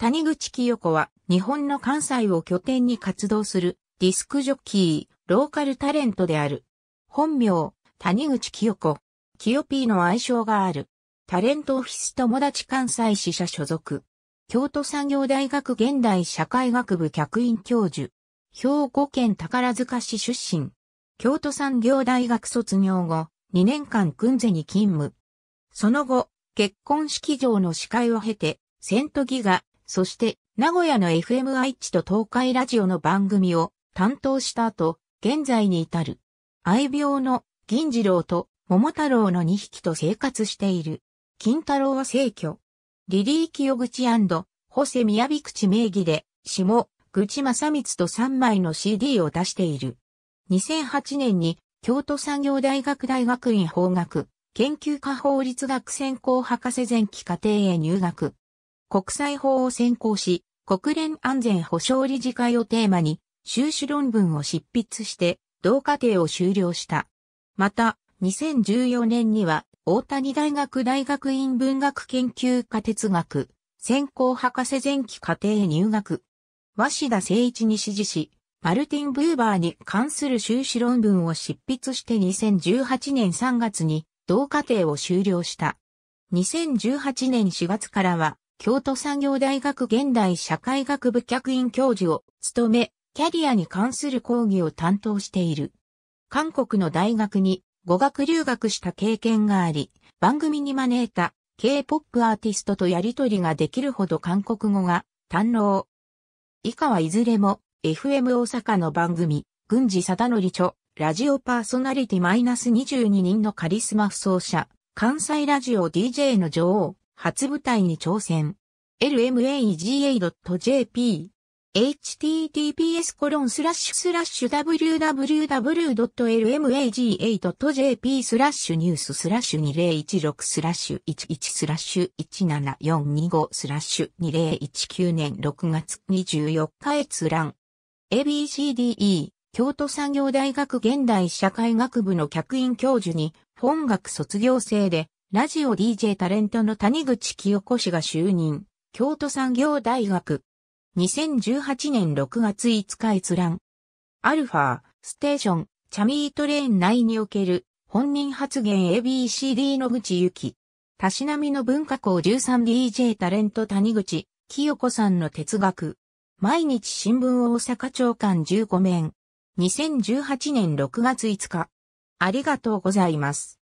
谷口清子は日本の関西を拠点に活動するディスクジョッキー、ローカルタレントである。本名、谷口清子。キヨピーの愛称がある。タレントオフィス友達関西支社所属。京都産業大学現代社会学部客員教授。兵庫県宝塚市出身。京都産業大学卒業後、2年間軍勢に勤務。その後、結婚式場の司会を経て、セントギガ、そして、名古屋の FM 愛知と東海ラジオの番組を担当した後、現在に至る。愛病の銀次郎と桃太郎の2匹と生活している。金太郎は逝去。リリー清口ホセ宮城口名義で、下、口正光と3枚の CD を出している。2008年に京都産業大学大学院法学研究科法律学専攻博士前期課程へ入学。国際法を専攻し、国連安全保障理事会をテーマに修士論文を執筆して、同課程を修了した。また、2014年には、大谷大学大学院文学研究科哲学、専攻博士前期課程入学。和志田誠一に指示し、マルティン・ブーバーに関する修士論文を執筆して2018年3月に同課程を修了した。2018年4月からは京都産業大学現代社会学部客員教授を務め、キャリアに関する講義を担当している。韓国の大学に語学留学した経験があり、番組に招いた K-POP アーティストとやりとりができるほど韓国語が堪能。以下はいずれも FM 大阪の番組、軍事貞則著、ラジオパーソナリティ -22 人のカリスマ不走者、関西ラジオ DJ の女王。初舞台に挑戦。lmaga.jp https コロンスラッシュスラッシュ www.lmaga.jp スラッシュニューススラッシュ2016スラッシュ11スラッシュ17425スラッシュ2019年6月24日閲覧 ABCDE 京都産業大学現代社会学部の客員教授に本学卒業生でラジオ DJ タレントの谷口清子氏が就任、京都産業大学。2018年6月5日閲覧。アルファ、ステーション、チャミートレーン内における本人発言 ABCD 野口ゆき。たしなみの文化校 13DJ タレント谷口清子さんの哲学。毎日新聞大阪長官15面。2018年6月5日。ありがとうございます。